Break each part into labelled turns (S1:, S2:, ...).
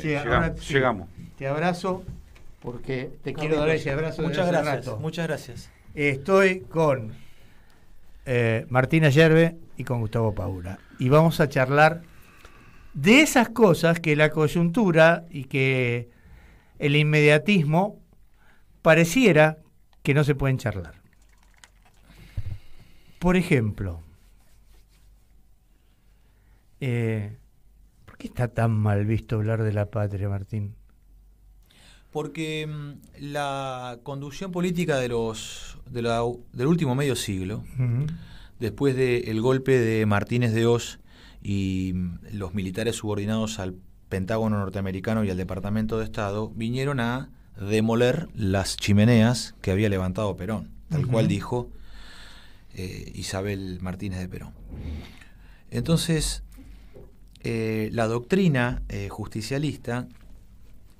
S1: llegamos, Te abrazo porque te quiero dar ese abrazo. Muchas gracias.
S2: Muchas gracias.
S1: Estoy con eh, Martina Yerbe y con Gustavo Paula. Y vamos a charlar de esas cosas que la coyuntura y que el inmediatismo pareciera que no se pueden charlar. Por ejemplo, eh, qué está tan mal visto hablar de la patria, Martín?
S2: Porque mm, la conducción política de los del último medio siglo, después del golpe de Martínez de Oz y mm, los militares subordinados al Pentágono norteamericano y al Departamento de Estado, vinieron a demoler las chimeneas que había levantado Perón, tal cual dijo eh, Isabel Martínez de Perón. Entonces, eh, la doctrina eh, justicialista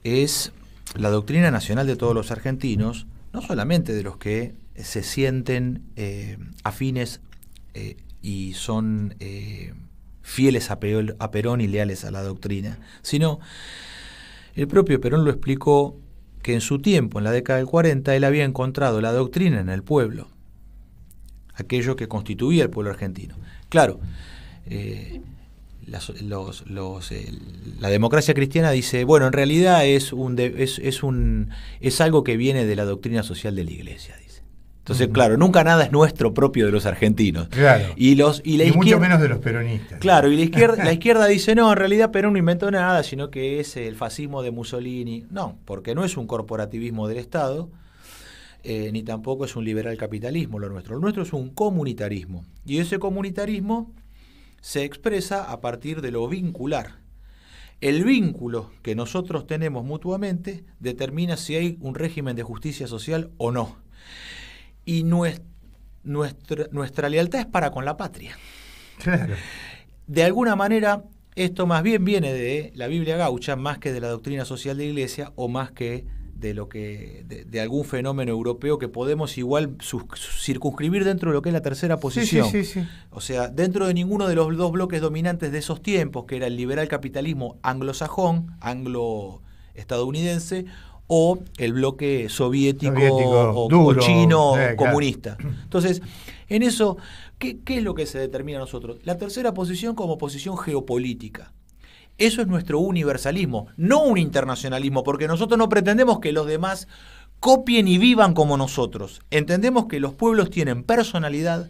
S2: es la doctrina nacional de todos los argentinos, no solamente de los que se sienten eh, afines y son fieles a, Perón y leales a la doctrina, sino el propio Perón lo explicó que en su tiempo, en la década del 40, él había encontrado la doctrina en el pueblo, aquello que constituía el pueblo argentino. Claro, eh, la democracia cristiana dice, bueno, en realidad es, un es, algo que viene de la doctrina social de la iglesia. Dice. Entonces, claro, nunca nada es nuestro propio de los argentinos. Y, los, y, mucho menos de los peronistas. Claro, y la izquierda, la izquierda dice, no, en realidad Perón no inventó nada, sino que es el fascismo de Mussolini. No, porque no es un corporativismo del Estado, eh, ni tampoco es un liberal capitalismo lo nuestro. Lo nuestro es un comunitarismo. Y ese comunitarismo se expresa a partir de lo vincular. El vínculo que nosotros tenemos mutuamente determina si hay un régimen de justicia social o no. Y nuestra, nuestra lealtad es para con la patria. De alguna manera, esto más bien viene de la Biblia gaucha más que de la doctrina social de la Iglesia o más que de lo que de, algún fenómeno europeo que podemos igual circunscribir dentro de lo que es la tercera posición. o sea, dentro de ninguno de los dos bloques dominantes de esos tiempos, que era el liberal capitalismo anglosajón, anglo estadounidense o el bloque soviético, o, chino eh, comunista. Entonces, en eso, ¿qué, ¿qué es lo que se determina a nosotros? La tercera posición como posición geopolítica. Eso es nuestro universalismo, no un internacionalismo, porque nosotros no pretendemos que los demás copien y vivan como nosotros. Entendemos que los pueblos tienen personalidad,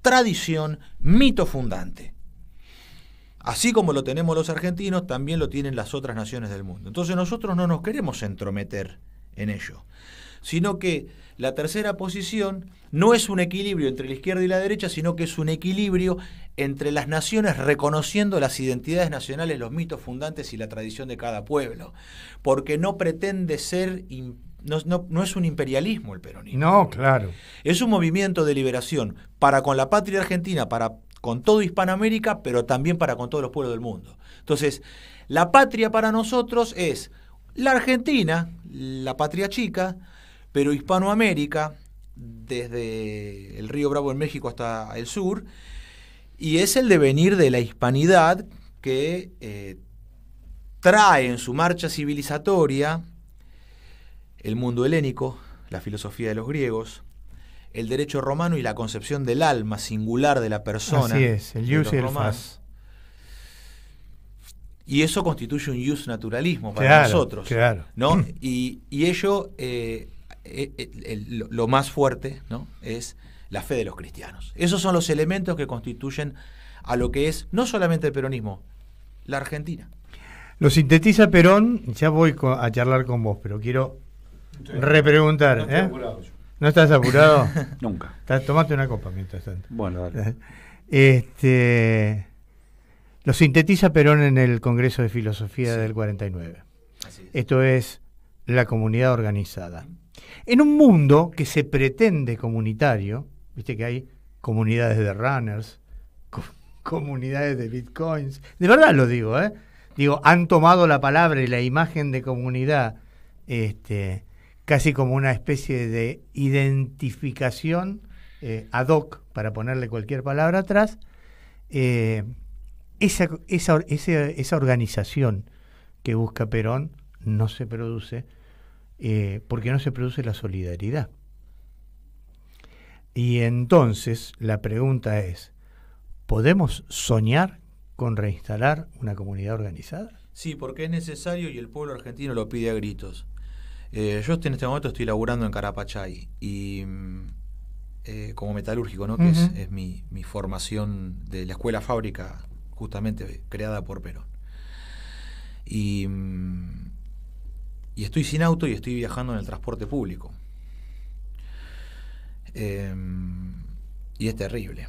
S2: tradición, mito fundante. Así como lo tenemos los argentinos, también lo tienen las otras naciones del mundo. Entonces nosotros no nos queremos entrometer en ello sino que la tercera posición no es un equilibrio entre la izquierda y la derecha, sino que es un equilibrio entre las naciones reconociendo las identidades nacionales, los mitos fundantes y la tradición de cada pueblo, porque no pretende ser no, es un imperialismo el peronismo. No, claro. Es un movimiento de liberación para con la patria argentina, para con todo Hispanoamérica, pero también para con todos los pueblos del mundo. Entonces, la patria para nosotros es la Argentina, la patria chica, pero Hispanoamérica, desde el río Bravo en México hasta el sur, y es el devenir de la hispanidad que eh, trae en su marcha civilizatoria el mundo helénico, la filosofía de los griegos, el derecho romano y la concepción del alma singular de la persona. Así es, el jus y el fas. Y eso constituye un jus naturalismo para nosotros. Claro. ¿no? Y, ello eh, eh, eh, lo más fuerte es la fe de los cristianos. Esos son los elementos que constituyen a lo que es no solamente el peronismo, la Argentina.
S1: Lo sintetiza Perón, ya voy a charlar con vos, pero quiero repreguntar. No, ¿eh? ¿No estás apurado? Nunca. Tomate una copa mientras tanto. Bueno, dale. Este, lo sintetiza Perón en el Congreso de Filosofía del 49. Esto es la comunidad organizada. En un mundo que se pretende comunitario, viste que hay comunidades de runners, comunidades de bitcoins, de verdad lo digo, ¿eh? digo, han tomado la palabra y la imagen de comunidad este, casi como una especie de identificación eh, ad hoc, para ponerle cualquier palabra atrás, eh, esa organización que busca Perón no se produce eh, porque no se produce la solidaridad. Y entonces la pregunta es, ¿podemos soñar con reinstalar una comunidad organizada?
S2: Sí, porque es necesario y el pueblo argentino lo pide a gritos. Eh, yo en este momento estoy laburando en Carapachay y mm, eh, como metalúrgico, ¿no? que es, mi, formación de la escuela fábrica justamente creada por Perón. Y mm, y estoy sin auto y estoy viajando en el transporte público. Em, y es terrible.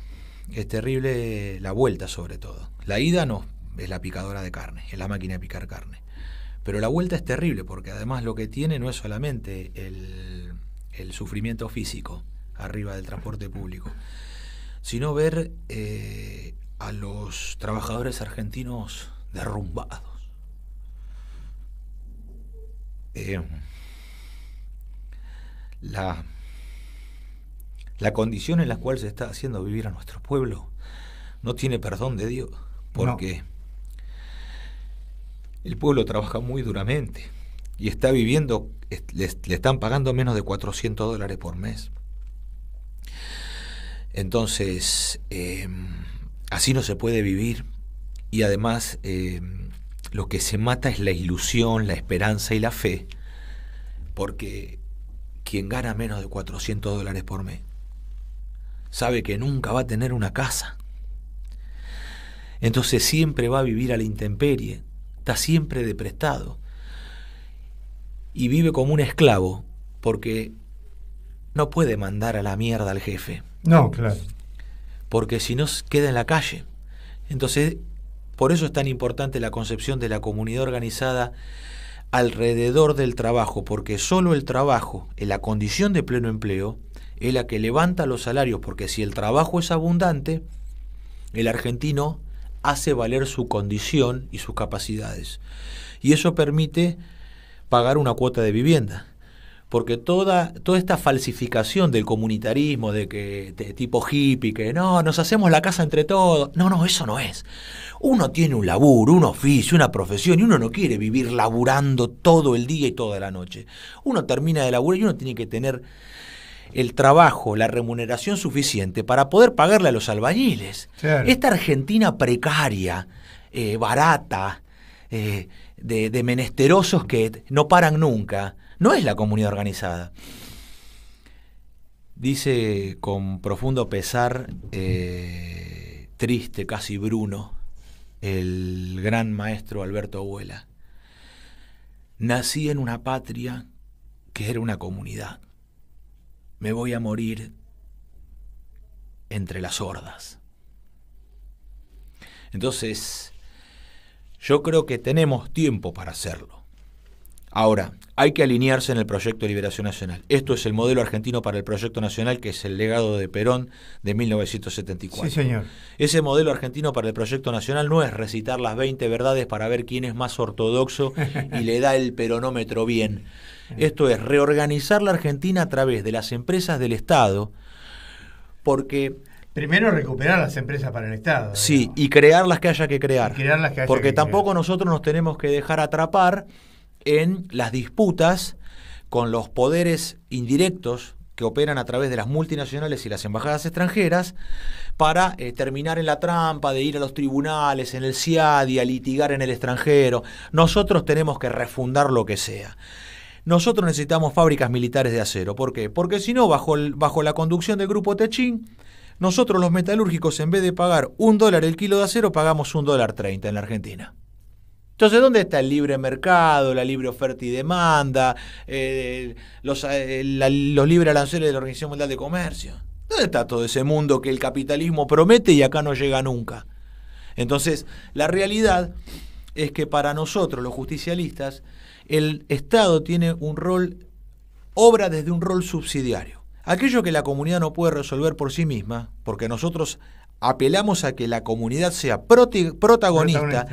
S2: Es terrible la vuelta sobre todo. La ida no, es la picadora de carne, es la máquina de picar carne. Pero la vuelta es terrible porque además lo que tiene no es solamente el, sufrimiento físico arriba del transporte público, sino ver eh, a los trabajadores argentinos derrumbados eh, la, la condición en la cual se está haciendo vivir a nuestro pueblo no tiene perdón de Dios, porque el pueblo trabaja muy duramente y está viviendo, le, están pagando menos de 400 dólares por mes. Entonces, eh, así no se puede vivir y además eh, lo que se mata es la ilusión, la esperanza y la fe, porque quien gana menos de 400 dólares por mes sabe que nunca va a tener una casa. Entonces siempre va a vivir a la intemperie, está siempre deprestado y vive como un esclavo porque no puede mandar a la mierda al jefe. No, claro. Porque si no queda en la calle. Entonces por eso es tan importante la concepción de la comunidad organizada alrededor del trabajo, porque solo el trabajo, en la condición de pleno empleo, es la que levanta los salarios, porque si el trabajo es abundante, el argentino hace valer su condición y sus capacidades. Y eso permite pagar una cuota de vivienda porque toda, toda esta falsificación del comunitarismo, de que tipo hippie, que no, nos hacemos la casa entre todos, no, no, eso no es. Uno tiene un laburo, un oficio, una profesión, y uno no quiere vivir laburando todo el día y toda la noche. Uno termina de laburar y uno tiene que tener el trabajo, la remuneración suficiente para poder pagarle a los albañiles. Esta Argentina precaria, eh, barata, eh, de menesterosos que no paran nunca, no es la comunidad organizada. Dice con profundo pesar, eh, triste, casi bruno, el gran maestro Alberto Abuela. Nací en una patria que era una comunidad. Me voy a morir entre las hordas. Entonces, yo creo que tenemos tiempo para hacerlo. Ahora, hay que alinearse en el proyecto de liberación nacional. Esto es el modelo argentino para el proyecto nacional, que es el legado de Perón de 1974. Sí, señor. Ese modelo argentino para el proyecto nacional no es recitar las 20 verdades para ver quién es más ortodoxo y le da el peronómetro bien. Esto es reorganizar la Argentina a través de las empresas del Estado, porque
S1: Primero recuperar las empresas para el Estado.
S2: Sí, y crear las que haya que crear.
S1: Crear las que haya Porque tampoco
S2: nosotros nos tenemos que dejar atrapar en las disputas con los poderes indirectos que operan a través de las multinacionales y las embajadas extranjeras para eh, terminar en la trampa de ir a los tribunales, en el CIADI, a litigar en el extranjero. Nosotros tenemos que refundar lo que sea. Nosotros necesitamos fábricas militares de acero. ¿Por qué? Porque si no, bajo, bajo la conducción del grupo Techín, nosotros los metalúrgicos, en vez de pagar un dólar el kilo de acero, pagamos un dólar treinta en la Argentina. Entonces, ¿dónde está el libre mercado, la libre oferta y demanda, eh, eh, los, libres aranceles de la Organización Mundial de Comercio? ¿Dónde está todo ese mundo que el capitalismo promete y acá no llega nunca? Entonces, la realidad es que para nosotros, los justicialistas, el Estado tiene un rol, obra desde un rol subsidiario. Aquello que la comunidad no puede resolver por sí misma, porque nosotros apelamos a que la comunidad sea protagonista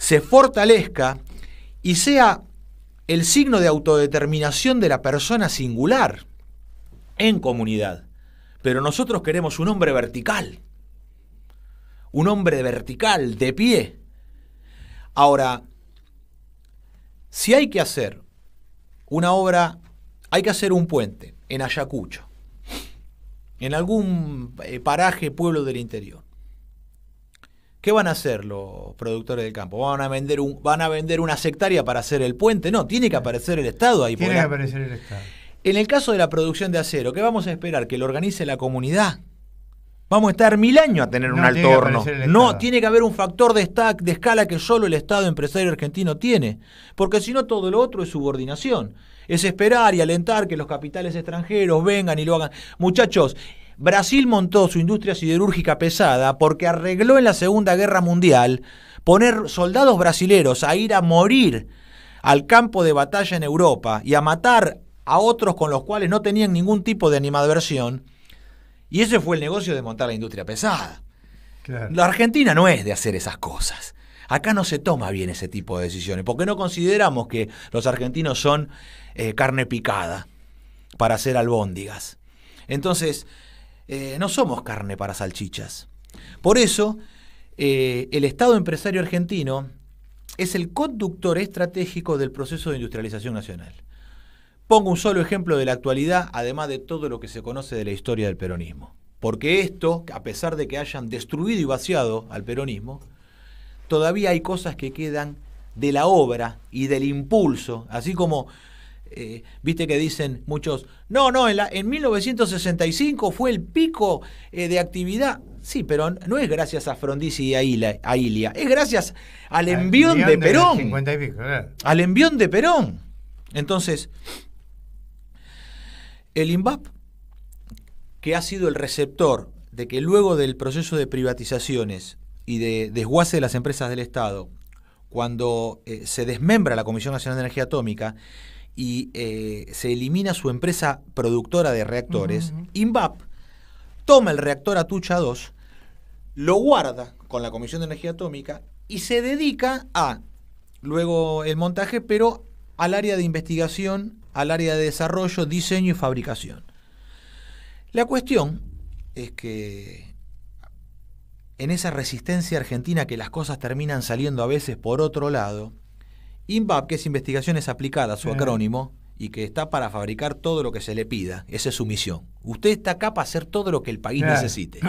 S2: se fortalezca y sea el signo de autodeterminación de la persona singular en comunidad. Pero nosotros queremos un hombre vertical, un hombre vertical, de pie. Ahora, si hay que hacer una obra, hay que hacer un puente en Ayacucho, en algún eh, paraje, pueblo del interior. ¿Qué van a hacer los productores del campo? ¿Van a vender un, van a vender una sectaria para hacer el puente? No, tiene que aparecer el Estado ahí. Tiene que
S1: aparecer el Estado.
S2: En el caso de la producción de acero, ¿qué vamos a esperar? ¿Que lo organice la comunidad? Vamos a estar mil años a tener un alto No, tiene que haber un factor de, de escala que solo el Estado empresario argentino tiene. Porque si no, todo lo otro es subordinación. Es esperar y alentar que los capitales extranjeros vengan y lo hagan. Muchachos, Brasil montó su industria siderúrgica pesada porque arregló en la Segunda Guerra Mundial poner soldados brasileros a ir a morir al campo de batalla en Europa y a matar a otros con los cuales no tenían ningún tipo de animadversión. Y ese fue el negocio de montar la industria pesada. La Argentina no es de hacer esas cosas. Acá no se toma bien ese tipo de decisiones, porque no consideramos que los argentinos son eh, carne picada para hacer albóndigas. Entonces, eh, no somos carne para salchichas. Por eso, eh, el Estado empresario argentino es el conductor estratégico del proceso de industrialización nacional. Pongo un solo ejemplo de la actualidad, además de todo lo que se conoce de la historia del peronismo. Porque esto, a pesar de que hayan destruido y vaciado al peronismo, todavía hay cosas que quedan de la obra y del impulso, así como eh, viste que dicen muchos, no, no, en, 1965 fue el pico eh, de actividad. Sí, pero no es gracias a Frondizi y a, Ilia, es gracias al envión de, Perón. al envión de Perón. Entonces, el INVAP, que ha sido el receptor de que luego del proceso de privatizaciones y de desguace de las empresas del Estado, cuando eh, se desmembra la Comisión Nacional de Energía Atómica, y eh, se elimina su empresa productora de reactores, INVAP toma el reactor Atucha 2, lo guarda con la Comisión de Energía Atómica y se dedica a, luego el montaje, pero al área de investigación, al área de desarrollo, diseño y fabricación. La cuestión es que en esa resistencia argentina que las cosas terminan saliendo a veces por otro lado, INVAP, que es Investigaciones Aplicadas, su acrónimo, y que está para fabricar todo lo que se le pida. Esa es su misión. Usted está acá para hacer todo lo que el país necesite.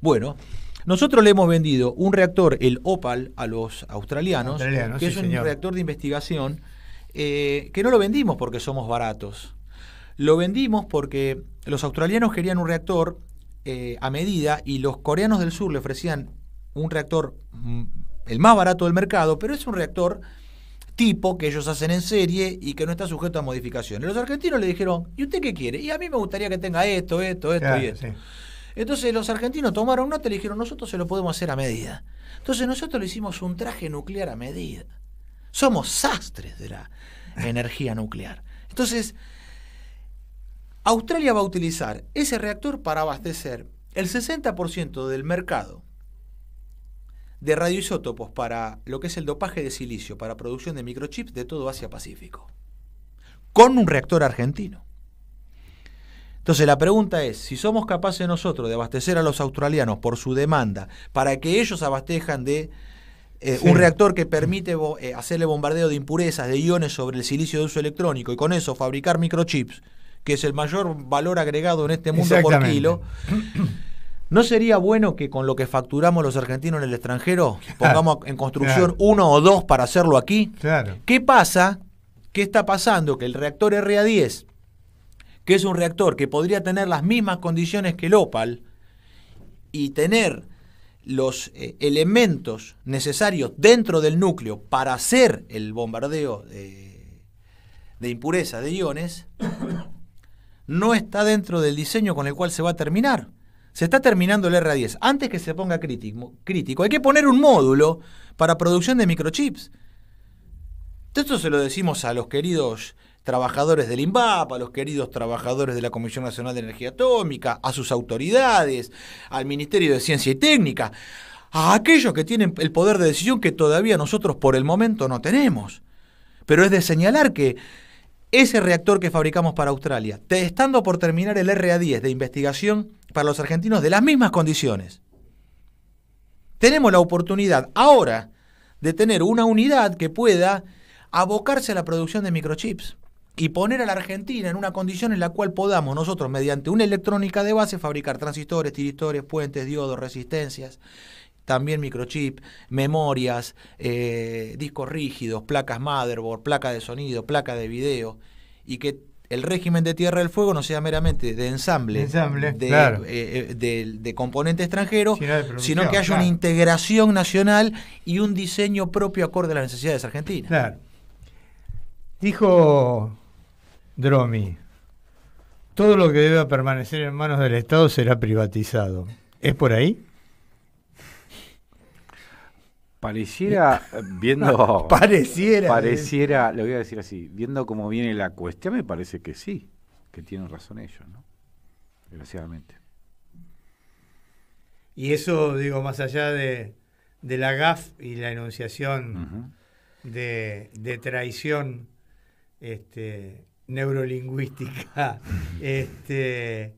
S2: Bueno, nosotros le hemos vendido un reactor, el OPAL, a los australianos, que es un reactor de investigación, eh, que no lo vendimos porque somos baratos. Lo vendimos porque los australianos querían un reactor eh, a medida y los coreanos del sur le ofrecían un reactor, mm, el más barato del mercado, pero es un reactor tipo que ellos hacen en serie y que no está sujeto a modificaciones. Los argentinos le dijeron, ¿y usted qué quiere? Y a mí me gustaría que tenga esto, esto, esto y esto. Entonces los argentinos tomaron nota y le dijeron, nosotros se lo podemos hacer a medida. Entonces nosotros le hicimos un traje nuclear a medida. Somos sastres de la energía nuclear. Entonces, Australia va a utilizar ese reactor para abastecer el 60% del mercado de radioisótopos para lo que es el dopaje de silicio, para producción de microchips de todo Asia-Pacífico, con un reactor argentino. Entonces la pregunta es, si somos capaces nosotros de abastecer a los australianos por su demanda, para que ellos abastejan de eh, un reactor que permite eh, hacerle bombardeo de impurezas, de iones sobre el silicio de uso electrónico y con eso fabricar microchips, que es el mayor valor agregado en este mundo por kilo. ¿No sería bueno que con lo que facturamos los argentinos en el extranjero pongamos en construcción uno o dos para hacerlo aquí? Claro. ¿Qué pasa? ¿Qué está pasando? Que el reactor RA10, que es un reactor que podría tener las mismas condiciones que el OPAL y tener los eh, elementos necesarios dentro del núcleo para hacer el bombardeo de impureza de iones, no está dentro del diseño con el cual se va a terminar. Se está terminando el R10. Antes que se ponga crítico, crítico hay que poner un módulo para producción de microchips. Esto se lo decimos a los queridos trabajadores del INVAP, a los queridos trabajadores de la Comisión Nacional de Energía Atómica, a sus autoridades, al Ministerio de Ciencia y Técnica, a aquellos que tienen el poder de decisión que todavía nosotros por el momento no tenemos. Pero es de señalar que ese reactor que fabricamos para Australia, testando estando por terminar el RA10 de investigación para los argentinos de las mismas condiciones. Tenemos la oportunidad ahora de tener una unidad que pueda abocarse a la producción de microchips y poner a la Argentina en una condición en la cual podamos nosotros, mediante una electrónica de base, fabricar transistores, tiristores, puentes, diodos, resistencias, también microchip, memorias, eh, discos rígidos, placas motherboard, placa de sonido, placa de video, y que el régimen de Tierra del Fuego no sea meramente de ensamble, de, componentes extranjeros eh, eh, componente extranjero, sino, que haya una integración nacional y un diseño propio acorde a las necesidades argentinas. Claro. Dijo Dromi, todo lo que deba
S1: permanecer en manos del Estado será privatizado. ¿Es por ahí?
S3: Pareciera, eh, viendo. pareciera. Pareciera, eh. lo voy a decir así, viendo cómo viene la cuestión, me parece que sí, que tienen razón ellos, ¿no? Desgraciadamente.
S1: Y eso, digo, más allá de, la GAF y la enunciación de, traición este, neurolingüística, este,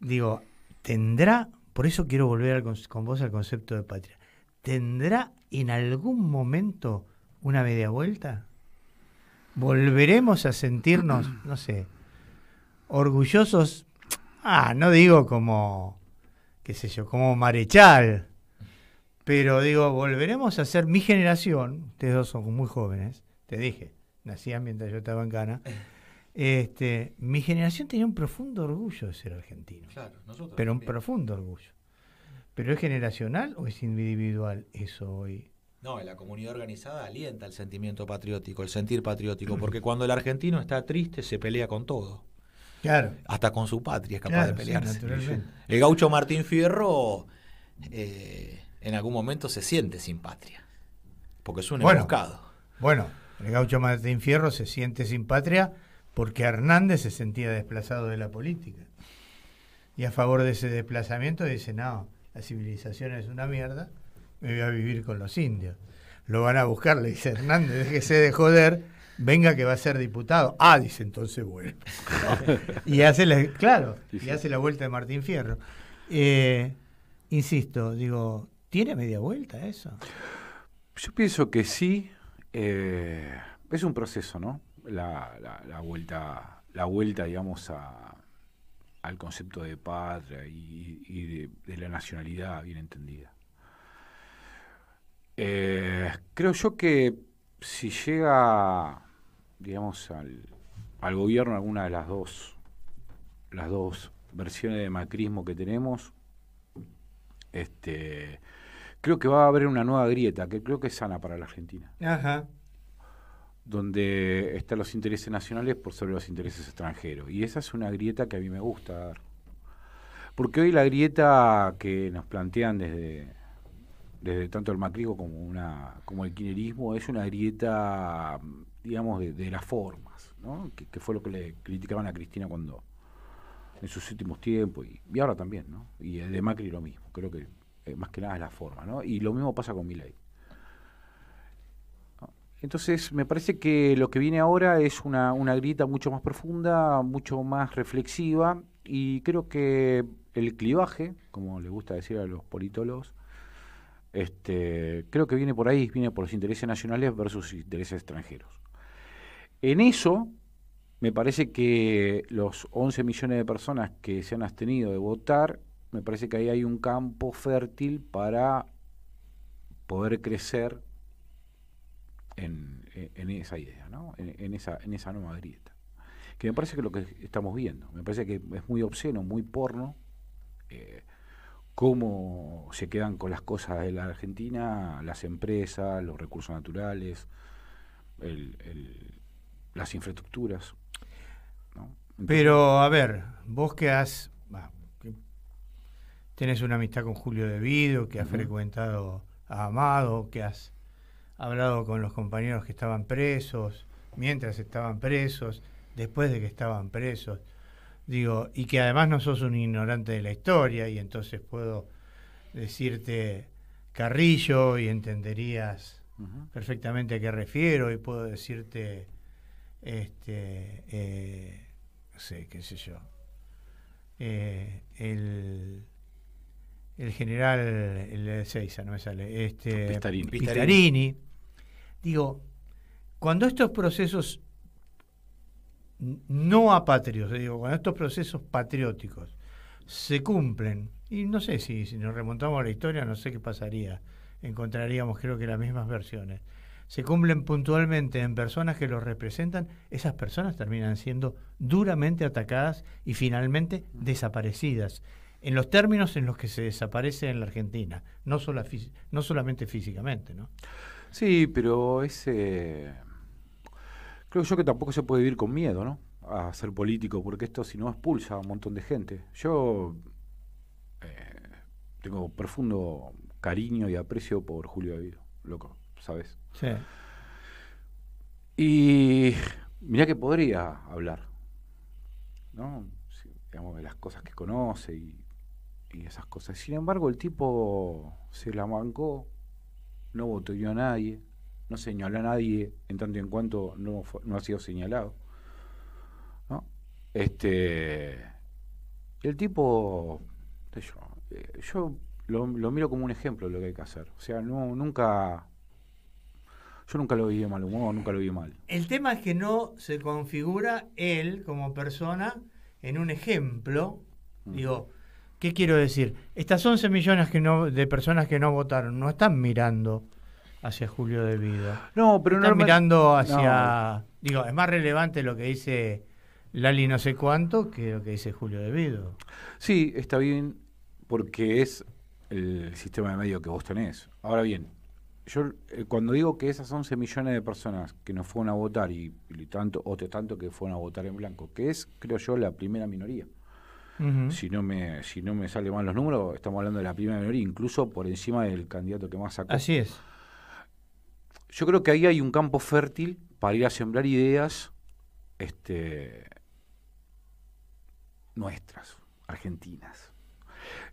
S1: digo, tendrá, por eso quiero volver con vos al concepto de patria ¿Tendrá en algún momento una media vuelta? ¿Volveremos a sentirnos, no sé, orgullosos? Ah, no digo como, qué sé yo, como marechal, pero digo, volveremos a ser mi generación, ustedes dos son muy jóvenes, te dije, nacían mientras yo estaba en Cana. Este, mi generación tenía un profundo orgullo de ser argentino. Pero un profundo orgullo. ¿Pero es generacional o es individual eso hoy?
S2: No, la comunidad organizada alienta el sentimiento patriótico, el sentir patriótico, porque cuando el argentino está triste se pelea con todo. Claro. Hasta con su patria es capaz de pelearse. el gaucho Martín Fierro eh, en algún momento se siente sin patria, porque es un
S1: Bueno, el gaucho Martín Fierro se siente sin patria porque Hernández se sentía desplazado de la política. Y a favor de ese desplazamiento dice, no, la civilización es una mierda, me voy a vivir con los indios. Lo van a buscar, le dice Hernández, déjese de joder, venga que va a ser diputado. Ah, dice entonces bueno. y hace la, claro, y hace la vuelta de Martín Fierro. Eh, insisto, digo, ¿tiene media vuelta eso?
S3: Yo pienso que sí. Eh, es un proceso, ¿no? La, la, la, vuelta, la vuelta, digamos, a, al concepto de patria y, de, la nacionalidad bien entendida. Eh, creo yo que si llega, digamos, al, gobierno alguna de las dos, las dos versiones de macrismo que tenemos, este, creo que va a haber una nueva grieta, que creo que es sana para la Argentina. Ajá donde están los intereses nacionales por sobre los intereses extranjeros. Y esa es una grieta que a mí me gusta Porque hoy la grieta que nos plantean desde, desde tanto el macrismo como, una, el kinerismo es una grieta, digamos, de, las formas, que, fue lo que le criticaban a Cristina cuando en sus últimos tiempos y, ahora también, ¿no? Y de Macri lo mismo, creo que eh, más que nada es la forma, ¿no? Y lo mismo pasa con Milei. Entonces, me parece que lo que viene ahora es una, una grita mucho más profunda, mucho más reflexiva, y creo que el clivaje, como le gusta decir a los politólogos, este, creo que viene por ahí, viene por los intereses nacionales versus intereses extranjeros. En eso, me parece que los 11 millones de personas que se han abstenido de votar, me parece que ahí hay un campo fértil para poder crecer en, esa idea, ¿no? en, esa, en esa nueva grieta. Que me parece que lo que estamos viendo, me parece que es muy obsceno, muy porno, eh, cómo se quedan con las cosas de la Argentina, las empresas, los recursos naturales, las infraestructuras. Pero, a ver,
S1: vos que has... tienes una amistad con Julio De Devido, que has frecuentado a Amado, que has hablado con los compañeros que estaban presos, mientras estaban presos, después de que estaban presos. Digo, y que además no sos un ignorante de la historia y entonces puedo decirte Carrillo y entenderías perfectamente a qué refiero y puedo decirte, este, eh, no sé, qué sé yo, eh, el, el general el de Seiza, no me sale, este, Pistarini Digo, cuando estos procesos no apátrios, digo, cuando estos procesos patrióticos se cumplen, y no sé si, si nos remontamos a la historia, no sé qué pasaría, encontraríamos creo que las mismas versiones, se cumplen puntualmente en personas que los representan, esas personas terminan siendo duramente atacadas y finalmente desaparecidas, en los términos en los que se desaparece en la Argentina, no, no solamente físicamente, ¿no?
S3: Sí, pero ese. Eh, creo yo que tampoco se puede vivir con miedo, ¿no? A ser político, porque esto si no expulsa a un montón de gente. Yo eh, tengo profundo cariño y aprecio por Julio David, loco, ¿sabes? Sí. Y mirá que podría hablar, ¿no? digamos, de las cosas que conoce y, y esas cosas. Sin embargo, el tipo se la mancó no yo a nadie, no señaló a nadie en tanto y en cuanto no, ha sido señalado. Este, el tipo, yo, eh, yo lo, miro como un ejemplo de lo que hay que hacer. O sea, no, nunca. Yo nunca lo vi de mal humor, nunca lo vi mal.
S1: El tema es que no se configura él como persona en un ejemplo. Mm. Digo, ¿Qué quiero decir? Estas 11 millones de personas que no votaron no están mirando hacia Julio de Vido, No, pero no. Están mirando hacia. Digo, es más relevante lo que dice Lali no sé cuánto que lo que dice
S3: Julio de Vido. Sí, está bien, porque es el sistema de medio que vos tenés. Ahora bien, yo eh, cuando digo que esas 11 millones de personas que no fueron a votar y, y tanto, o tanto que fueron a votar en blanco, que es, creo yo, la primera minoría si, no me, si no me salen mal los números, estamos hablando de la primera minoría, incluso por encima del candidato que más sacó. Así es. Yo creo que ahí hay un campo fértil para ir a sembrar ideas este, nuestras, argentinas.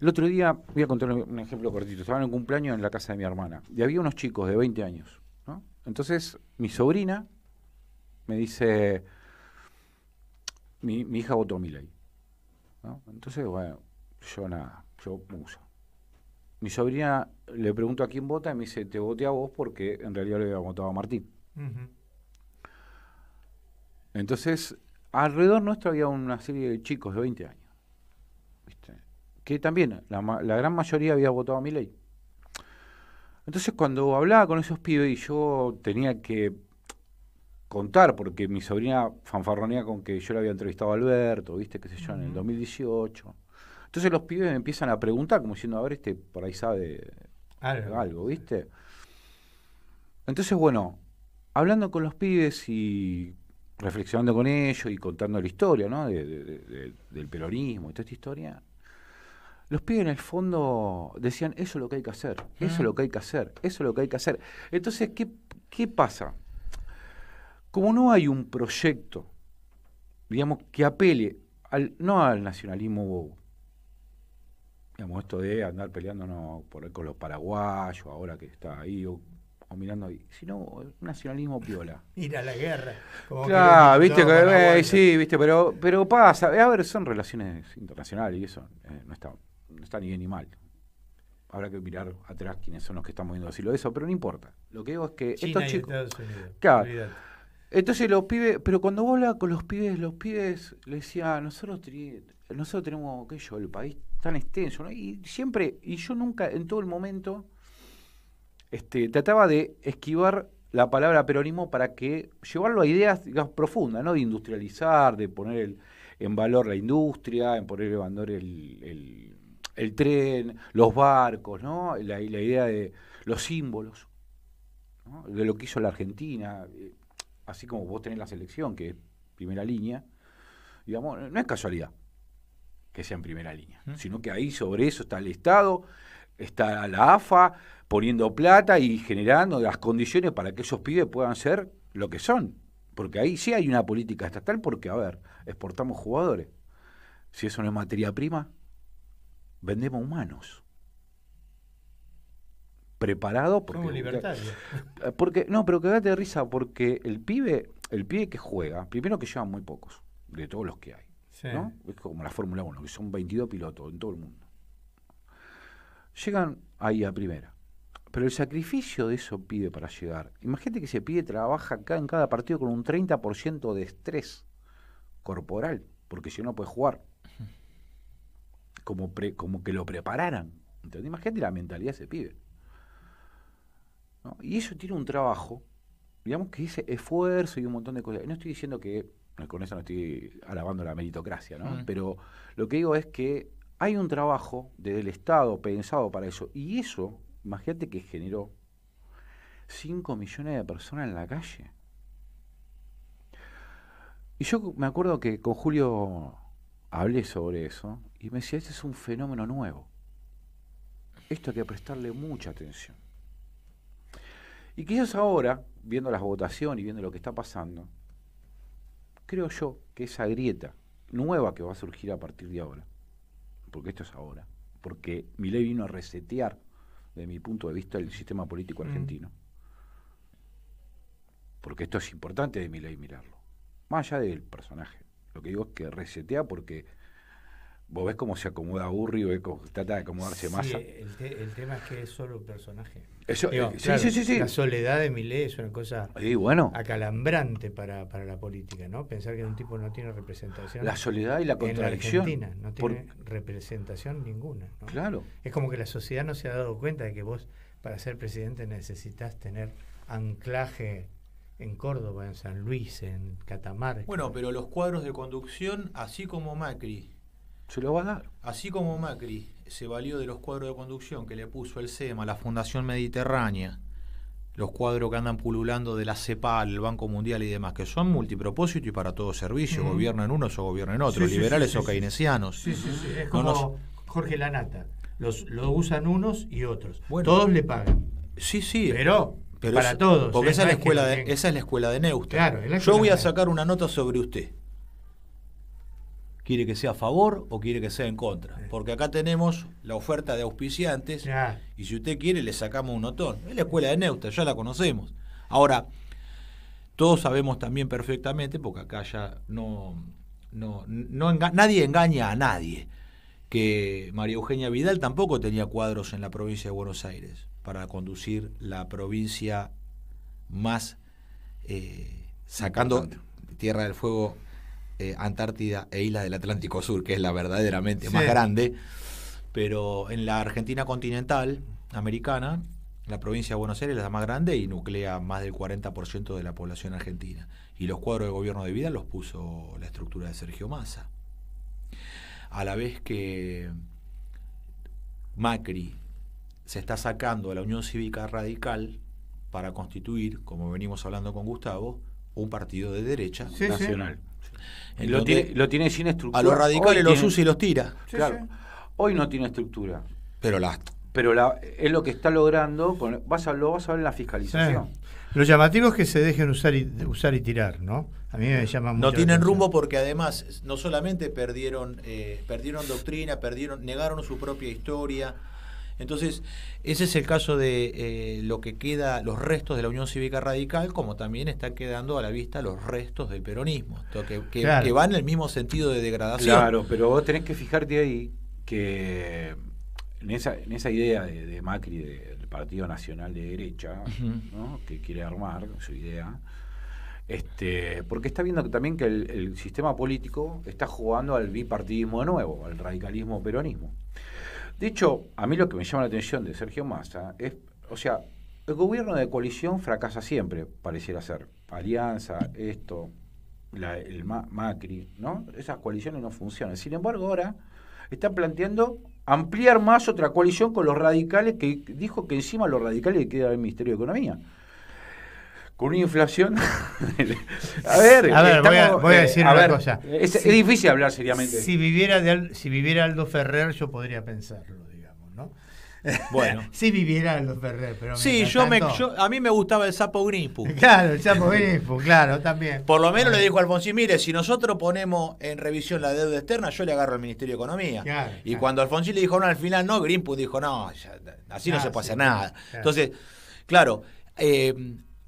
S3: El otro día, voy a contar un ejemplo cortito. Estaba en un cumpleaños en la casa de mi hermana y había unos chicos de 20 años. Entonces, mi sobrina me dice: Mi, hija votó a ley. Entonces, bueno, yo nada, yo uso. Mi sobrina le pregunto a quién vota y me dice, te voté a vos porque en realidad le había votado a Martín. Entonces, alrededor nuestro había una serie de chicos de 20 años, que también la, la, gran mayoría había votado a mi ley. Entonces, cuando hablaba con esos pibes y yo tenía que contar, porque mi sobrina fanfarronea con que yo le había entrevistado a Alberto, ¿viste? ¿Qué sé yo? En el 2018. Entonces los pibes me empiezan a preguntar, como diciendo, a ver, este por ahí sabe
S1: algo,
S3: ¿viste? Entonces, bueno, hablando con los pibes y reflexionando con ellos y contando la historia, ¿no? del peronismo y toda esta historia, los pibes en el fondo decían, eso es lo que hay que hacer, eso es mm. lo que hay que hacer, eso es lo que hay que hacer. Entonces, ¿qué, qué pasa? como no hay un proyecto, digamos, que apele al, no al nacionalismo bobo, digamos, esto de andar peleándonos por, con los paraguayos, ahora que está ahí, o, mirando ahí, sino un nacionalismo piola.
S1: Mira la guerra. claro, viste, eh,
S3: sí, viste, pero, pero pasa, a ver, son relaciones internacionales y eso eh, no, está, ni bien ni mal habrá que mirar atrás quiénes son los que están moviendo así de eso, pero no importa. Lo que digo es que estos chicos. Claro, entonces los pibes, pero cuando vos hablas con los pibes, los pibes le decía, nosotros, nosotros tenemos, qué yo, el país tan extenso, ¿no? Y siempre, y yo nunca, en todo el momento, este, trataba de esquivar la palabra peronismo para que llevarlo a ideas digamos, profundas, ¿no? De industrializar, de poner en valor la industria, en poner en valor el, tren, los barcos, ¿no? La, idea de los símbolos, ¿no? de lo que hizo la Argentina. Eh, así como vos tenés la selección, que es primera línea, digamos, no es casualidad que sea en primera línea, sino que ahí sobre eso está el Estado, está la AFA poniendo plata y generando las condiciones para que esos pibes puedan ser lo que son. Porque ahí sí hay una política estatal, porque, a ver, exportamos jugadores. Si eso no es materia prima, vendemos humanos preparado porque Como ah, no pero cagate de risa porque el pibe el pibe que juega primero que llevan muy pocos de todos los que hay es como la Fórmula 1 que son 22 pilotos en todo el mundo llegan ahí a primera pero el sacrificio de eso pibe para llegar imagínate que ese pibe trabaja acá en cada partido con un 30% de estrés corporal porque si no puede jugar como, como que lo prepararan. imagínate la mentalidad de ese pibe. Y eso tiene un trabajo, digamos que ese esfuerzo y un montón de cosas. No estoy diciendo que, con eso no estoy alabando la meritocracia, ¿no? Mm. Pero lo que digo es que hay un trabajo del Estado pensado para eso. Y eso, imagínate que generó 5 millones de personas en la calle. Y yo me acuerdo que con Julio hablé sobre eso y me decía, este es un fenómeno nuevo. Esto hay que prestarle mucha atención. Y quizás ahora, viendo las votaciones y viendo lo que está pasando, creo yo que esa grieta nueva que va a surgir a partir de ahora, porque esto es ahora, porque mi ley vino a resetear, desde mi punto de vista, el sistema político mm. argentino, porque esto es importante de mi ley mirarlo, más allá del personaje. Lo que digo es que resetea porque Vos ves cómo se acomoda Burri o trata de acomodarse más.
S1: El, tema es que es solo un personaje. Eh, la soledad de Millet es una cosa
S3: acalambrante
S1: para, la política, ¿no? Pensar que un tipo no tiene representación. La soledad y la contradicción. no tiene representación ninguna. Claro. Es como que la sociedad no se ha dado cuenta de que vos, para ser presidente, necesitas tener anclaje en Córdoba, en San Luis, en Catamarca.
S2: Bueno, pero los cuadros de conducción, así como Macri se lo va a dar. Así como Macri se valió de los cuadros de conducción que le puso el SEMA, la Fundación Mediterránea, los cuadros que andan pululando de la CEPAL, el Banco Mundial y demás, que son multipropósito y para todo servicio, gobiernan unos o gobiernan otros, liberales o keynesianos. Sí, sí, sí. Es como
S1: Jorge Lanata,
S2: los, lo usan
S1: unos y otros.
S2: todos le pagan. Sí, sí. Pero para todos. Porque esa, es la escuela de, esa es la escuela de Neustadt. Yo voy a sacar una nota sobre usted quiere que sea a favor o quiere que sea en contra. Porque acá tenemos la oferta de auspiciantes y si usted quiere le sacamos un notón. Es la escuela de Neusta ya la conocemos. Ahora, todos sabemos también perfectamente, porque acá ya no, no, nadie engaña a nadie, que María Eugenia Vidal tampoco tenía cuadros en la provincia de Buenos Aires para conducir la provincia más eh, sacando Tierra del Fuego eh, Antártida e Islas del Atlántico Sur, que es la verdaderamente más grande. Pero en la Argentina continental americana, la provincia de Buenos Aires es la más grande y nuclea más del 40% de la población argentina. Y los cuadros de gobierno de vida los puso la estructura de Sergio Massa. A la vez que Macri se está sacando a la Unión Cívica Radical para constituir, como venimos hablando con Gustavo, un
S3: partido de derecha nacional lo, tiene, lo, tiene, sin estructura. A los radicales los usa y los tira. claro. Hoy no tiene estructura. Pero la. Pero la, es lo que está logrando. vas a, lo vas a ver en la fiscalización.
S1: los llamativos que se dejen usar y, usar y tirar, ¿no? A mí me llama mucho. No tienen rumbo
S2: porque además no solamente perdieron, eh, perdieron doctrina, perdieron, negaron su propia historia, entonces, ese es el caso de eh, lo que queda, los restos de la Unión Cívica Radical, como también está quedando a la vista los restos del peronismo, que, que, van en el mismo sentido de degradación. Claro,
S3: pero vos tenés que fijarte ahí que en esa, en esa idea de, Macri, del Partido Nacional de Derecha, ¿no? que quiere armar su idea, este, porque está viendo también que el, sistema político está jugando al bipartidismo de nuevo, al radicalismo peronismo. De hecho, a mí lo que me llama la atención de Sergio Massa es, o sea, el gobierno de coalición fracasa siempre, pareciera ser. Alianza, esto, la, el Macri, ¿no? Esas coaliciones no funcionan. Sin embargo, ahora están planteando ampliar más otra coalición con los radicales que dijo que encima los radicales le queda el Ministerio de Economía con una inflación. a ver, voy, a, eh, decir una cosa. Es, difícil hablar seriamente. Si
S1: viviera, si viviera Aldo Ferrer, yo podría pensarlo, digamos, ¿no? Bueno. si viviera Aldo Ferrer, pero. Sí, yo me,
S2: a mí me gustaba el sapo Grimpu. Claro, el sapo Grimpu, claro, también. Por lo menos le dijo Alfonsín: mire, si nosotros ponemos en revisión la deuda externa, yo le agarro al Ministerio de Economía. y cuando Alfonsín le dijo no, al final no, Grimpu dijo no, así no ah, se puede hacer nada. Entonces, claro. Eh,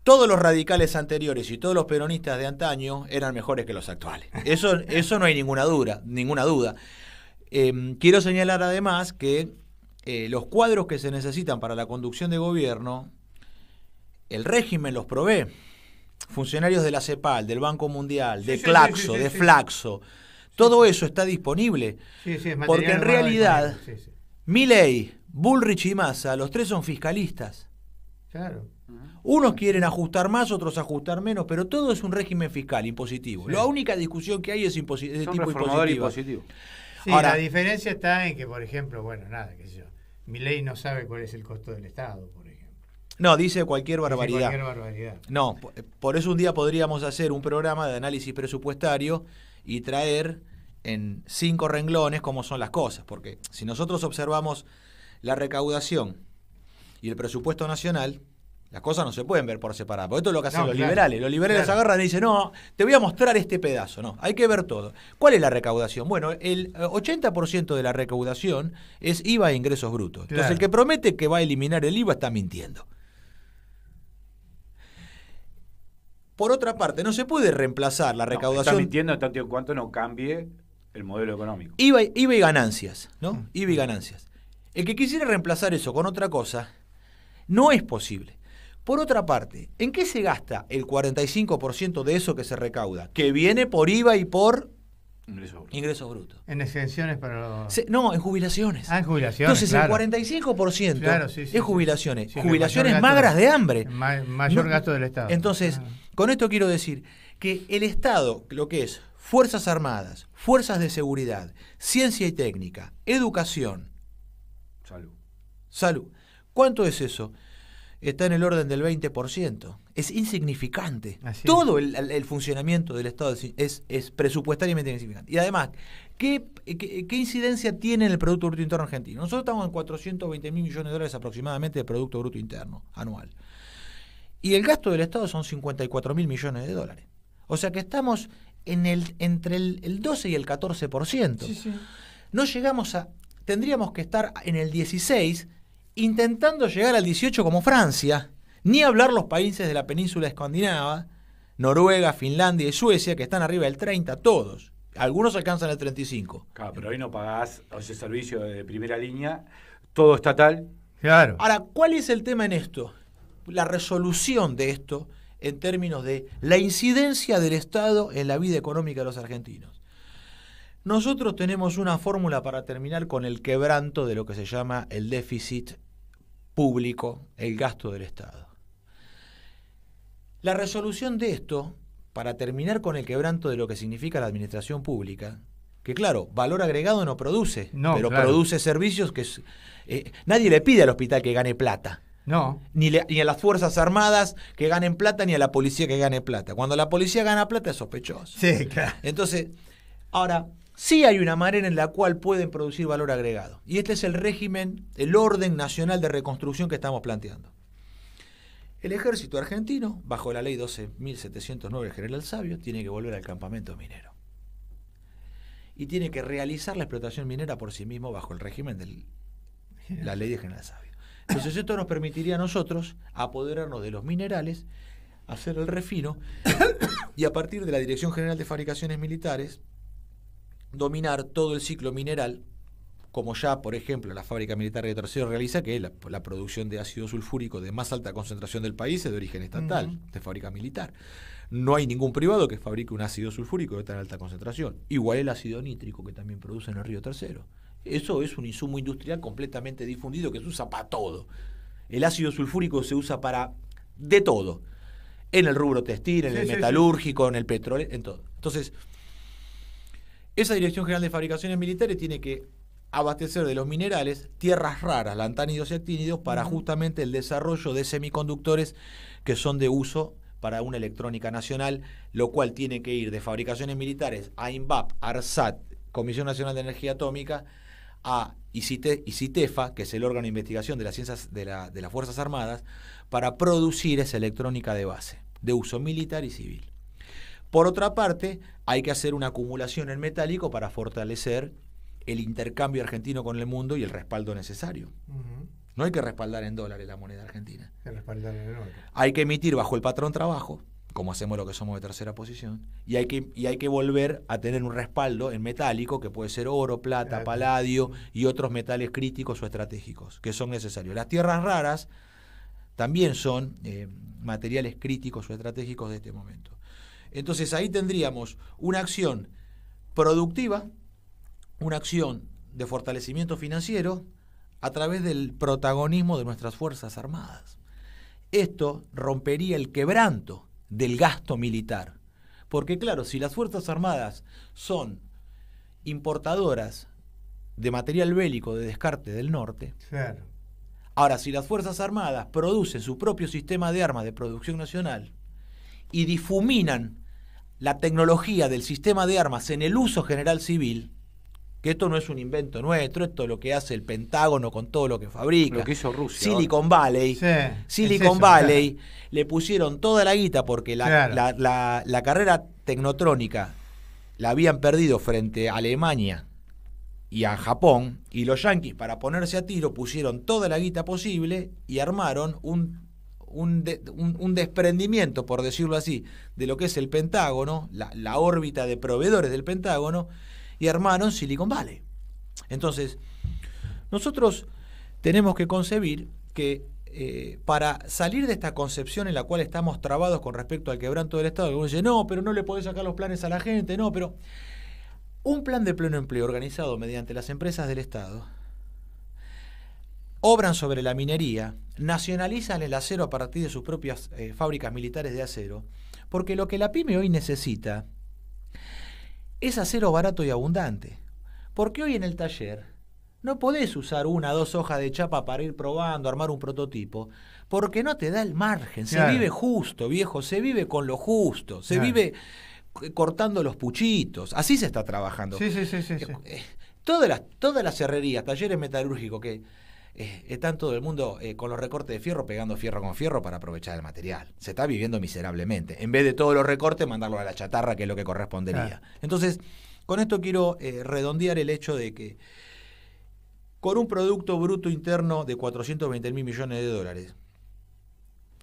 S2: todos los radicales anteriores y todos los peronistas de antaño eran mejores que los actuales. Eso, eso no hay ninguna, duda, ninguna duda. Em, quiero señalar además que eh, los cuadros que se necesitan para la conducción de gobierno, el régimen los provee. Funcionarios de la CEPAL, del Banco Mundial, de Claxo, de Flaxo, todo eso está disponible.
S1: porque en realidad,
S2: Miley, Bullrich y Massa, los tres son fiscalistas. Claro. Unos quieren ajustar más, otros ajustar menos, pero todo es un régimen fiscal impositivo. La única discusión que hay es, de tipo impositivo. la
S1: diferencia está en que, por ejemplo, bueno, nada, qué sé yo, mi ley no sabe cuál es el costo del Estado, por ejemplo.
S2: No, Dice cualquier barbaridad. No, eh, por eso un día podríamos hacer un programa de análisis presupuestario y traer en cinco renglones cómo son las cosas, porque si nosotros observamos la recaudación y el presupuesto nacional, las cosas no se pueden ver por separado. Porque esto es lo que hacen los liberales. Los liberales agarran y dicen, no, te voy a mostrar este pedazo. No, hay que ver todo. ¿Cuál es la recaudación? Bueno, el 80% eh, de la recaudación es IVA e ingresos brutos. Entonces, el que promete que va a eliminar el IVA está mintiendo. Por otra parte, no se puede reemplazar la recaudación. está mintiendo tanto en cuanto no cambie el modelo económico. IVA, IVA y ganancias, ¿no? Mm. IVA y ganancias. El que quisiera reemplazar eso con otra cosa, no es posible. Por otra parte, ¿en qué se gasta el 45% de eso que se recauda? Que viene por IVA y por Ingreso bruto. En exenciones para los... No, en jubilaciones. Ah, en jubilaciones. Entonces el 45% es jubilaciones. jubilaciones magras de, hambre. mayor gasto del Estado. Entonces, ah. con esto quiero decir que el Estado, lo que es Fuerzas Armadas, Fuerzas de Seguridad, Ciencia y Técnica, Educación. Salud. Salud. ¿Cuánto es eso? está en el orden del 20%. Es insignificante. Todo El, funcionamiento del Estado es, presupuestariamente insignificante. Y además, ¿qué, incidencia tiene en el Producto Bruto Interno argentino? Nosotros estamos en 420 mil millones de dólares aproximadamente de Producto Bruto Interno anual. Y el gasto del Estado son 54 mil millones de dólares. O sea que estamos en el, entre el, 12 y el 14%. Sí, sí. No llegamos a... Tendríamos que estar en el 16 intentando llegar al 18 como Francia, ni hablar los países de la península escandinava, Noruega, Finlandia y Suecia, que están arriba del 30 todos. Algunos alcanzan el 35. Claro, pero hoy no
S3: pagás ese servicio de primera línea, todo estatal. Claro.
S2: Ahora, ¿cuál es el tema en esto? La resolución de esto en términos de
S3: la incidencia
S2: del Estado en la vida económica de los argentinos. Nosotros tenemos una fórmula para terminar con el quebranto de lo que se llama el déficit público, el gasto del Estado. La resolución de esto, para terminar con el quebranto de lo que significa la administración pública, que claro, valor agregado no produce, pero produce servicios que... Eh, nadie le pide al hospital que gane plata. No. Ni, ni, a las Fuerzas Armadas que ganen plata, ni a la policía que gane plata. Cuando la policía gana plata es sospechoso. Sí, claro. Entonces, ahora, sí hay una manera en la cual pueden producir valor agregado. Y este es el régimen, el orden nacional de reconstrucción que estamos planteando. El ejército argentino, bajo la ley 12.709 del general Sabio, tiene que volver al campamento minero. Y tiene que realizar la explotación minera por sí mismo bajo el régimen de la ley de general Sabio. Entonces esto nos permitiría a nosotros apoderarnos de los minerales, hacer el refino y a partir de la Dirección General de Fabricaciones Militares, dominar todo el ciclo mineral, como ya, por ejemplo, la fábrica militar de Tercero realiza, que es la, producción de ácido sulfúrico de más alta concentración del país es de origen estatal, de fábrica militar. No hay ningún privado que fabrique un ácido sulfúrico de tan alta concentración. Igual el ácido nítrico que también produce en el río Tercero. Eso es un insumo industrial completamente difundido que se usa para todo. El ácido sulfúrico se usa para de todo. En el rubro textil, en el metalúrgico, en el petróleo, en todo. Entonces, esa Dirección General de Fabricaciones Militares tiene que abastecer de los minerales tierras raras, lantánidos y actínidos, para justamente el desarrollo de semiconductores que son de uso para una electrónica nacional, lo cual tiene que ir de fabricaciones militares a INVAP, ARSAT, Comisión Nacional de Energía Atómica, a ICITEFA, que es el órgano de investigación de las ciencias de las Fuerzas Armadas, para producir esa electrónica de base, de uso militar y civil. Por otra parte, hay que hacer una acumulación en metálico para fortalecer el intercambio argentino con el mundo y el respaldo necesario. No hay que respaldar en dólares la moneda argentina. Hay que, emitir bajo el patrón trabajo, como hacemos lo que somos de tercera posición, y hay que, hay que volver a tener un respaldo en metálico, que puede ser oro, plata, paladio y otros metales críticos o estratégicos, que son necesarios. Las tierras raras también son eh, materiales críticos o estratégicos de este momento. Entonces ahí tendríamos una acción productiva, una acción de fortalecimiento financiero a través del protagonismo de nuestras Fuerzas Armadas. Esto rompería el quebranto del gasto militar. Porque claro, si las Fuerzas Armadas son importadoras de material bélico de descarte del norte, ahora si las Fuerzas Armadas producen su propio sistema de armas de producción nacional y difuminan la tecnología del sistema de armas en el uso general civil, que esto no es un invento nuestro, esto es lo que hace el Pentágono con todo lo que fabrica. Lo que hizo Rusia. Silicon Valley. Silicon Valley. Le pusieron toda la guita porque la, la, carrera tecnotrónica la habían perdido frente a Alemania y a Japón. Y los yanquis, para ponerse a tiro, pusieron toda la guita posible y armaron un un, desprendimiento, por decirlo así, de lo que es el Pentágono, la, órbita de proveedores del Pentágono, y armaron Silicon Valley. Entonces, nosotros tenemos que concebir que eh, para salir de esta concepción en la cual estamos trabados con respecto al quebranto del Estado, uno dice, no, pero no le podés sacar los planes a la gente, no, pero un plan de pleno empleo organizado mediante las empresas del Estado obran sobre la minería, nacionalizan el acero a partir de sus propias eh, fábricas militares de acero, porque lo que la pyme hoy necesita es acero barato y abundante. Porque hoy en el taller no podés usar una o dos hojas de chapa para ir probando, armar un prototipo, porque no te da el margen. Se vive justo, viejo, se vive con lo justo, se vive cortando los puchitos. Así se está trabajando. Sí, sí,
S1: sí, sí. Eh, eh,
S2: todas, las, todas las herrerías, talleres metalúrgicos que eh, están todo el mundo eh, con los recortes de fierro pegando fierro con fierro para aprovechar el material. Se está viviendo miserablemente. En vez de todos los recortes, mandarlo a la chatarra, que es lo que correspondería. Entonces, con esto quiero eh, redondear el hecho de que con un Producto Bruto Interno de 420 mil millones de dólares,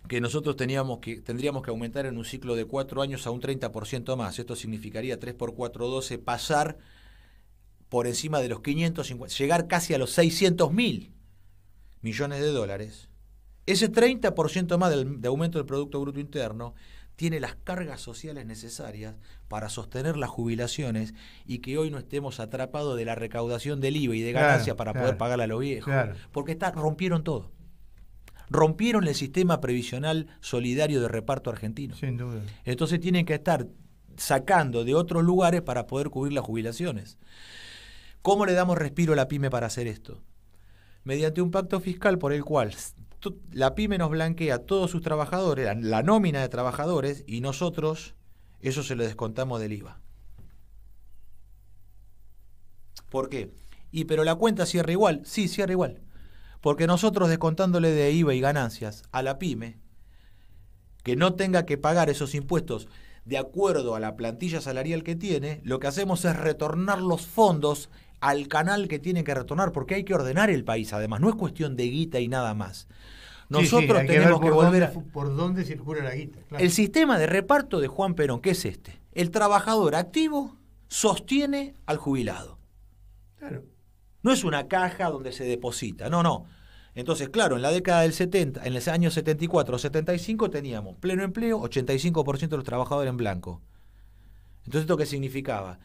S2: que nosotros teníamos que, tendríamos que aumentar en un ciclo de cuatro años a un 30% más. Esto significaría 3 por 4, 12, pasar por encima de los 550, llegar casi a los 600 mil millones de dólares, ese 30% más de aumento del Producto Bruto Interno tiene las cargas sociales necesarias para sostener las jubilaciones y que hoy no estemos atrapados de la recaudación del IVA y de ganancia para poder pagar a los viejos. Porque rompieron todo. Rompieron el sistema previsional solidario de reparto argentino. Sin duda. Entonces tienen que estar sacando de otros lugares para poder cubrir las jubilaciones. ¿Cómo le damos respiro a la pyme para hacer esto? mediante un pacto fiscal por el cual la pyme nos blanquea a todos sus trabajadores, la, la nómina de trabajadores, y nosotros eso se lo descontamos del IVA. ¿Por qué? Y pero la cuenta cierra igual, sí, cierra igual. Porque nosotros descontándole de IVA y ganancias a la pyme, que no tenga que pagar esos impuestos de acuerdo a la plantilla salarial que tiene, lo que hacemos es retornar los fondos al canal que tiene que retornar, porque hay que ordenar el país, además, no es cuestión de guita y nada más. Nosotros tenemos que, volver
S1: ¿Por dónde circula la guita? El
S2: sistema de reparto de Juan Perón, ¿qué es este? El trabajador activo sostiene al jubilado. Claro. No es una caja donde se deposita, no, no. Entonces, claro, en la década del 70, en los años 74 o 75 teníamos pleno empleo, 85% de los trabajadores en blanco. Entonces, ¿esto qué significaba?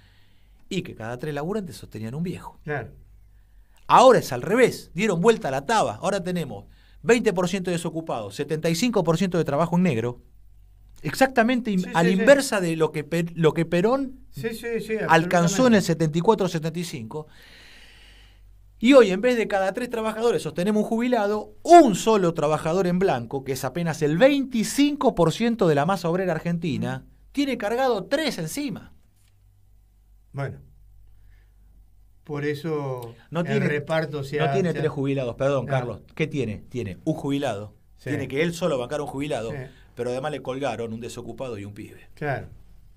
S2: y que cada tres laburantes sostenían un viejo. Ahora es al revés, dieron vuelta a la taba. Ahora tenemos 20% desocupados, 75% de trabajo en negro, exactamente a la inversa de lo que, lo que Perón alcanzó en el 74-75. Y hoy, en vez de cada tres trabajadores sostenemos un jubilado, un solo trabajador en blanco, que es apenas el 25% de la masa obrera argentina, mm. tiene cargado tres encima. Bueno. Por eso no el tiene, reparto sea, No tiene tres jubilados, perdón, Carlos. ¿Qué tiene? Tiene un jubilado. Tiene que él solo bancar un jubilado. Pero además le colgaron un desocupado y un pibe. Claro.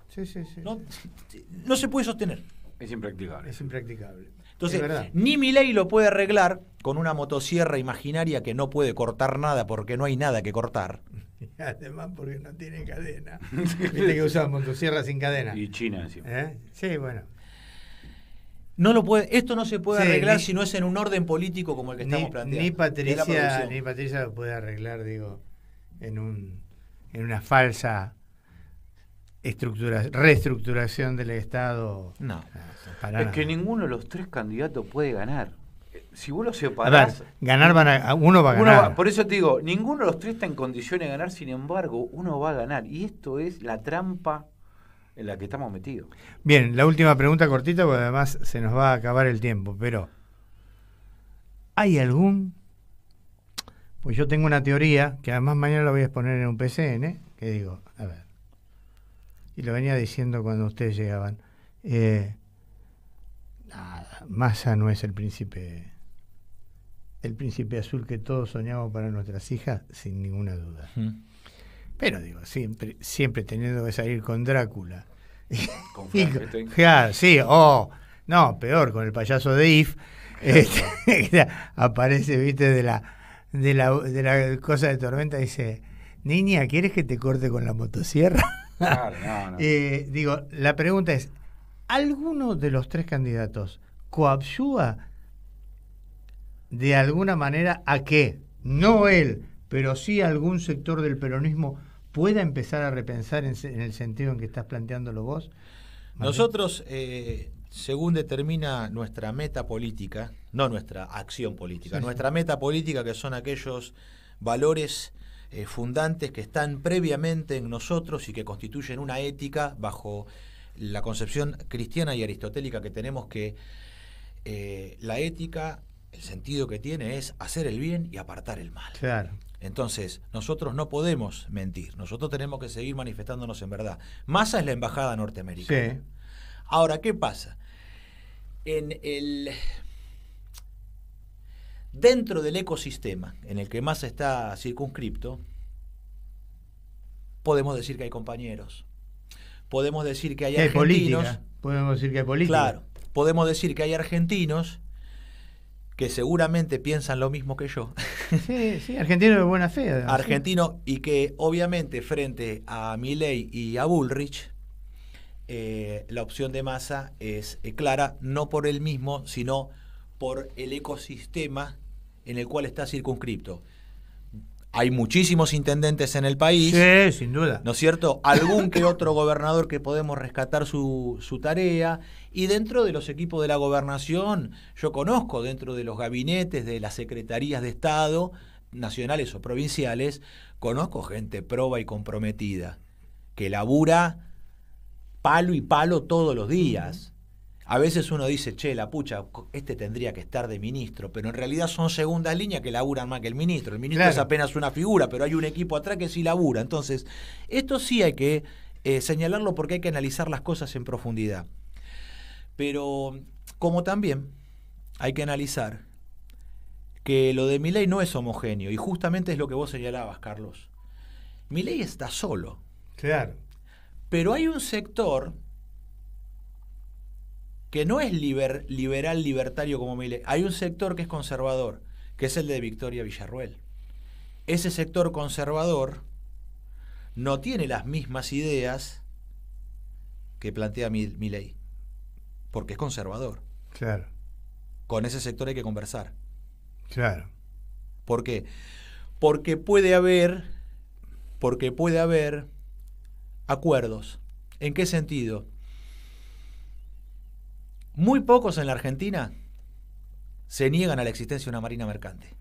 S2: Sí, sí, sí. No, se puede sostener. Es impracticable.
S1: Es impracticable.
S2: Entonces, ni mi ley lo puede arreglar con una motosierra imaginaria que no puede cortar nada porque no hay nada que cortar.
S1: Además, porque no tiene cadena. Viste que
S2: usan motosierra
S1: sin cadena. Y China encima. ¿Eh?
S2: Sí, bueno. No lo puede, esto no se puede arreglar si no es en un orden político como el que estamos planteando. Ni Patricia,
S1: lo puede arreglar, digo, en un en una falsa estructura, reestructuración del Estado. No. Ah, es
S3: que ninguno de los tres candidatos puede ganar si vos lo separás. A
S1: ganar van uno va a ganar.
S3: por eso te digo, ninguno de los tres está en condiciones de ganar, sin embargo, uno va a ganar. Y esto es la trampa en la que estamos metidos.
S1: Bien, la última pregunta cortita, porque además se nos va a acabar el tiempo, pero ¿hay algún? Pues yo tengo una teoría, que además mañana la voy a exponer en un PCN, que digo, a ver, y lo venía diciendo cuando ustedes llegaban, eh, nada, Massa no es el príncipe el príncipe azul que todos soñamos para nuestras hijas, sin ninguna duda. Pero digo, siempre, siempre teniendo que salir con Drácula. Con sí, o oh, no, peor, con el payaso de If, este, aparece, viste, de la, de la, cosa de tormenta, y dice, niña, ¿quieres que te corte con la motosierra? Claro, no, no. Eh, digo, la pregunta es, ¿alguno de los tres candidatos coadyuva de alguna manera a que, no él, pero sí algún sector del peronismo pueda empezar a repensar en, el sentido en que estás planteándolo
S2: vos? Nosotros, eh, según determina nuestra meta política, no nuestra acción política, nuestra meta política que son aquellos valores eh, fundantes que están previamente en nosotros y que constituyen una ética bajo la concepción cristiana y aristotélica que tenemos que eh, la ética el sentido que tiene es hacer el bien y apartar el mal. Claro. Entonces, nosotros no podemos mentir, nosotros tenemos que seguir manifestándonos en verdad. Massa es la embajada norteamericana. Ahora, ¿qué pasa? En el dentro del ecosistema en el que Massa está circunscripto, podemos decir que hay compañeros. Podemos decir que hay, argentinos. Podemos decir que hay políticos. Claro. Podemos decir que hay argentinos que seguramente piensan lo mismo que yo.
S1: Sí, sí, argentino de buena fe. Argentino
S2: y que obviamente frente a Milley y a Bullrich, eh, la opción de masa es eh, clara, no por él mismo, sino por el ecosistema en el cual está circunscripto. Hay muchísimos intendentes en el país. Sí, sin duda. ¿No es cierto? Algún que otro gobernador que podemos rescatar su, su tarea. Y dentro de los equipos de la gobernación, yo conozco dentro de los gabinetes, de las secretarías de Estado, nacionales o provinciales, conozco gente proba y comprometida, que labura palo y palo todos los días. A veces uno dice, che, la pucha, este tendría que estar de ministro, pero en realidad son segundas líneas que laburan más que el ministro. El ministro es apenas una figura, pero hay un equipo atrás que sí labura. Entonces, esto sí hay que eh, señalarlo porque hay que analizar las cosas en profundidad. Pero como también hay que analizar que lo de Milei no es homogéneo, y justamente es lo que vos señalabas, Carlos. Milei está solo. Claro. Pero hay un sector que no es liberal libertario como Mile. Hay un sector que es conservador, que es el de Victoria Villarruel. Ese sector conservador no tiene las mismas ideas que plantea Milei, porque es conservador. Claro. Con ese sector hay que conversar. Claro. ¿Por qué? Porque puede haber, porque puede haber acuerdos. ¿En qué sentido? muy pocos en la Argentina se niegan a la existencia de una marina mercante.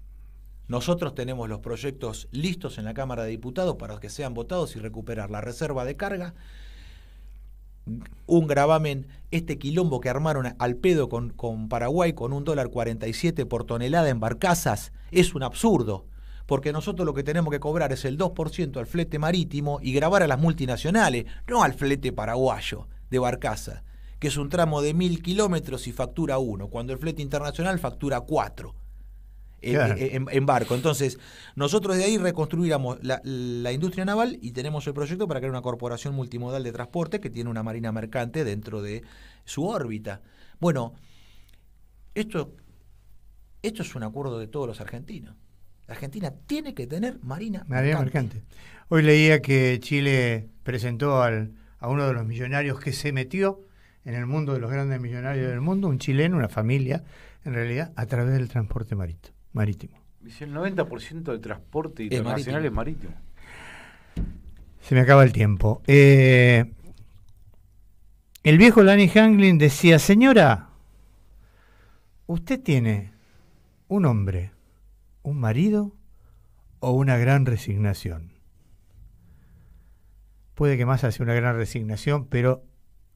S2: Nosotros tenemos los proyectos listos en la Cámara de Diputados para que sean votados y recuperar la reserva de carga, un gravamen, este quilombo que armaron al pedo con, Paraguay con un dólar 47 por tonelada en barcazas, es un absurdo, porque nosotros lo que tenemos que cobrar es el 2% al flete marítimo y grabar a las multinacionales, no al flete paraguayo de barcaza que es un tramo de mil kilómetros y factura uno, cuando el flete internacional factura cuatro. En, eh, barco. Entonces, nosotros de ahí reconstruiríamos la, industria naval y tenemos el proyecto para crear una corporación multimodal de transporte que tiene una marina mercante dentro de su órbita. Bueno, esto, esto es un acuerdo de todos los argentinos. La Argentina tiene que tener marina,
S1: mercante. mercante. Hoy leía que Chile presentó a uno de los millonarios que se metió en el mundo de los grandes millonarios del mundo, un chileno, una familia, en realidad, a través del transporte marítimo.
S3: el 90% del transporte internacional es marítimo.
S1: Se me acaba el tiempo. Eh, el viejo Lanny Hanglin decía, señora, usted tiene un hombre, un marido o una gran resignación. Puede que más hace una gran resignación, pero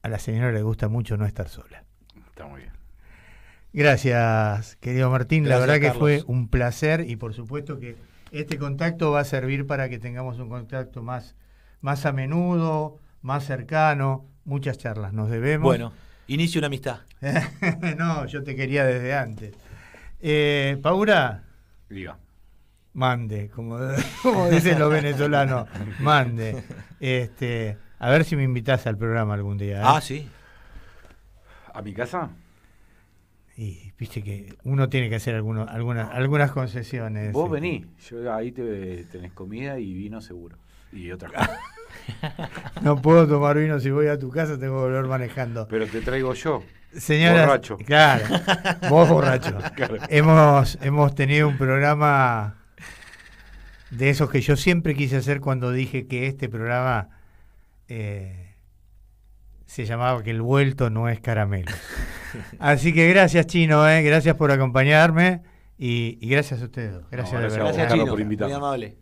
S1: a la señora le gusta mucho no estar sola. Está muy bien. Gracias, querido Martín. la verdad que fue un placer y por supuesto que este contacto va a servir para que tengamos un contacto más, más a menudo, más cercano, muchas charlas. Nos debemos. Bueno,
S2: inicio una amistad. no, yo te
S1: quería desde antes. Eh, Paura. Diga. Mande, como, como dicen los venezolanos, mande. Este, a ver si me invitas al programa algún día. ¿eh? Ah,
S3: sí. ¿A mi casa?
S1: Y viste que uno tiene que hacer algunas, concesiones. Vos
S3: venís, yo ahí te, tenés comida y vino seguro. Y otra cosa.
S1: no puedo tomar vino si voy a tu casa, tengo que volver manejando. Pero te
S3: traigo yo. Señora, borracho. Claro, vos borracho.
S1: Hemos, hemos tenido un programa de esos que yo siempre quise hacer cuando dije que este programa eh, se llamaba que el vuelto no es caramelo. Así que gracias, Chino, eh, gracias por acompañarme y, gracias a ustedes. Gracias, a gracias por invitarme. Muy
S2: amable.